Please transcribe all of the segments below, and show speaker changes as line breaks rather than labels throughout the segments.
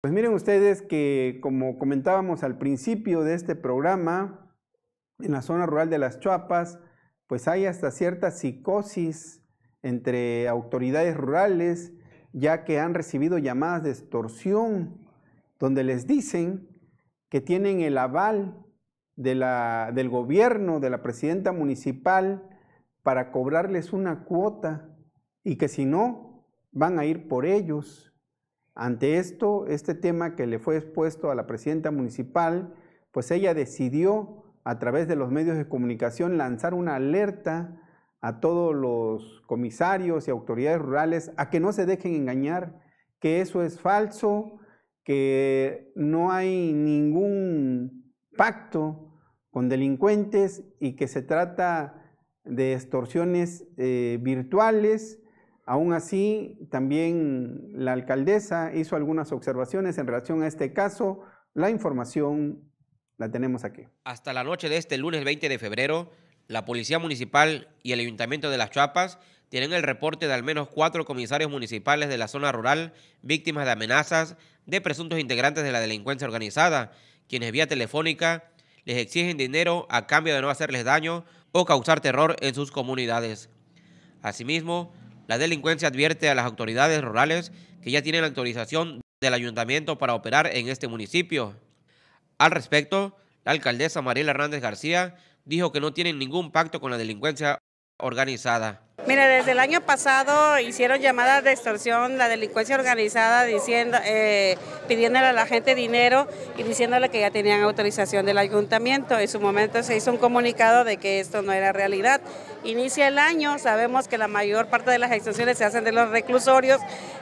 Pues miren ustedes que como comentábamos al principio de este programa, en la zona rural de las Chuapas, pues hay hasta cierta psicosis entre autoridades rurales, ya que han recibido llamadas de extorsión, donde les dicen que tienen el aval del gobierno, de la presidenta municipal, para cobrarles una cuota y que si no, van a ir por ellos ante esto, este tema que le fue expuesto a la presidenta municipal, pues ella decidió a través de los medios de comunicación lanzar una alerta a todos los comisarios y autoridades rurales a que no se dejen engañar, que eso es falso, que no hay ningún pacto con delincuentes y que se trata de extorsiones eh, virtuales Aún así, también la alcaldesa hizo algunas observaciones en relación a este caso. La información la tenemos aquí.
Hasta la noche de este lunes 20 de febrero, la Policía Municipal y el Ayuntamiento de Las Chapas tienen el reporte de al menos cuatro comisarios municipales de la zona rural víctimas de amenazas de presuntos integrantes de la delincuencia organizada, quienes vía telefónica les exigen dinero a cambio de no hacerles daño o causar terror en sus comunidades. Asimismo, la delincuencia advierte a las autoridades rurales que ya tienen la autorización del ayuntamiento para operar en este municipio. Al respecto, la alcaldesa Mariela Hernández García dijo que no tienen ningún pacto con la delincuencia organizada.
Mira, desde el año pasado hicieron llamadas de extorsión la delincuencia organizada diciendo, eh, pidiéndole a la gente dinero y diciéndole que ya tenían autorización del ayuntamiento. En su momento se hizo un comunicado de que esto no era realidad. Inicia el año, sabemos que la mayor parte de las extorsiones se hacen de los reclusorios,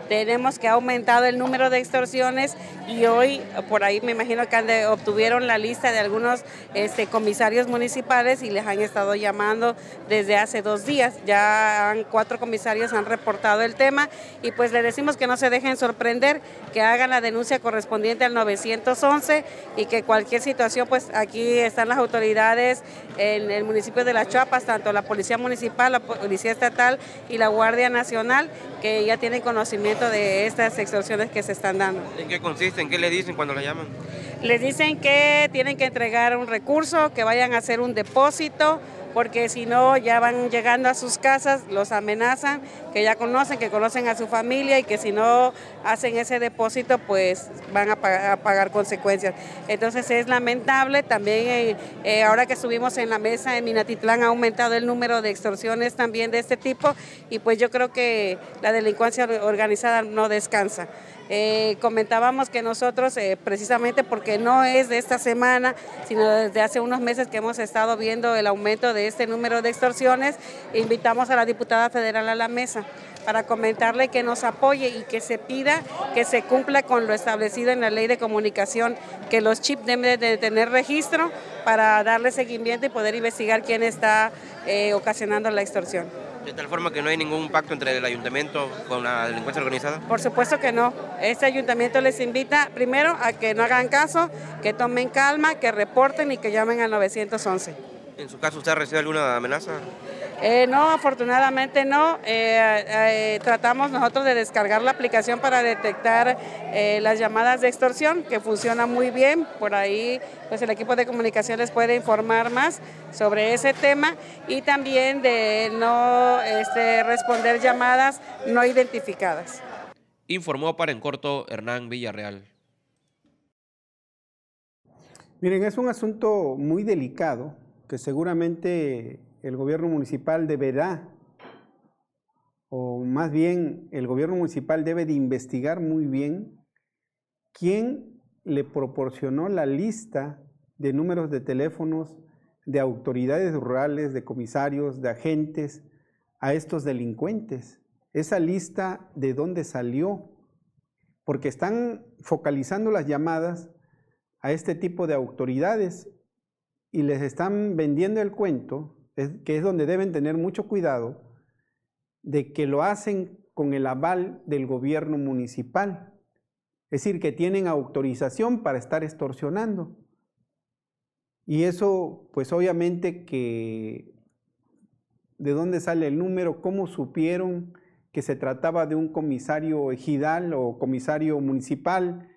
tenemos que ha aumentado el número de extorsiones y hoy por ahí me imagino que obtuvieron la lista de algunos este, comisarios municipales y les han estado llamando desde hace dos días. Ya cuatro comisarios han reportado el tema y pues le decimos que no se dejen sorprender, que hagan la denuncia correspondiente al 911 y que cualquier situación, pues aquí están las autoridades en el municipio de Las Chuapas, tanto la Policía Municipal, la Policía Estatal y la Guardia Nacional, que ya tienen conocimiento de estas extorsiones que se están dando.
¿En qué consisten? ¿Qué le dicen cuando la llaman?
Les dicen que tienen que entregar un recurso, que vayan a hacer un depósito, porque si no ya van llegando a sus casas, los amenazan que ya conocen, que conocen a su familia y que si no hacen ese depósito, pues van a pagar, consecuencias. Entonces es lamentable también, eh, eh, ahora que estuvimos en la mesa en Minatitlán, ha aumentado el número de extorsiones también de este tipo y pues yo creo que la delincuencia organizada no descansa. Eh, comentábamos que nosotros, precisamente porque no es de esta semana, sino desde hace unos meses que hemos estado viendo el aumento de este número de extorsiones, invitamos a la diputada federal a la mesa para comentarle que nos apoye y que se pida que se cumpla con lo establecido en la ley de comunicación, que los chips deben de tener registro para darle seguimiento y poder investigar quién está eh, ocasionando la extorsión.
De tal forma que no hay ningún pacto entre el ayuntamiento con la delincuencia organizada.
Por supuesto que no. Este ayuntamiento les invita primero a que no hagan caso, que tomen calma, que reporten y que llamen al 911.
¿En su caso usted ha recibido alguna amenaza?
Eh, no, afortunadamente no. Eh, eh, tratamos nosotros de descargar la aplicación para detectar las llamadas de extorsión, que funciona muy bien. Por ahí, pues el equipo de comunicaciones puede informar más sobre ese tema y también de no este, responder llamadas no identificadas.
Informó para En Corto Hernán Villarreal.
Miren, es un asunto muy delicado que seguramente el gobierno municipal deberá, o más bien el gobierno municipal debe de investigar muy bien quién le proporcionó la lista de números de teléfonos de autoridades rurales, de comisarios, de agentes a estos delincuentes. Esa lista de dónde salió, porque están focalizando las llamadas a este tipo de autoridades y les están vendiendo el cuento, que es donde deben tener mucho cuidado, de que lo hacen con el aval del gobierno municipal. Es decir, que tienen autorización para estar extorsionando. Y eso, pues obviamente que, ¿de dónde sale el número? ¿Cómo supieron que se trataba de un comisario ejidal o comisario municipal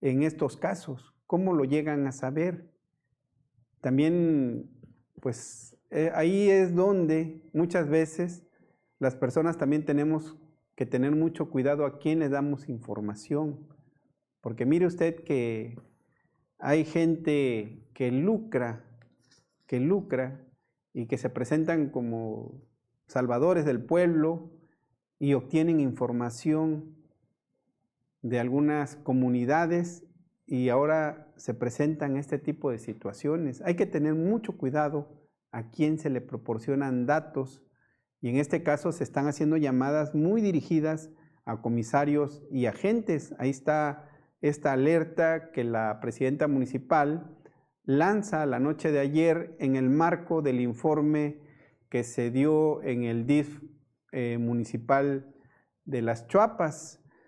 en estos casos? ¿Cómo lo llegan a saber? también, pues eh, ahí es donde muchas veces las personas también tenemos que tener mucho cuidado a quién le damos información. Porque mire usted que hay gente que lucra, que lucra y que se presentan como salvadores del pueblo y obtienen información de algunas comunidades y ahora se presentan este tipo de situaciones. Hay que tener mucho cuidado a quién se le proporcionan datos y en este caso se están haciendo llamadas muy dirigidas a comisarios y agentes. Ahí está esta alerta que la presidenta municipal lanza la noche de ayer en el marco del informe que se dio en el DIF eh, municipal de las Chuapas.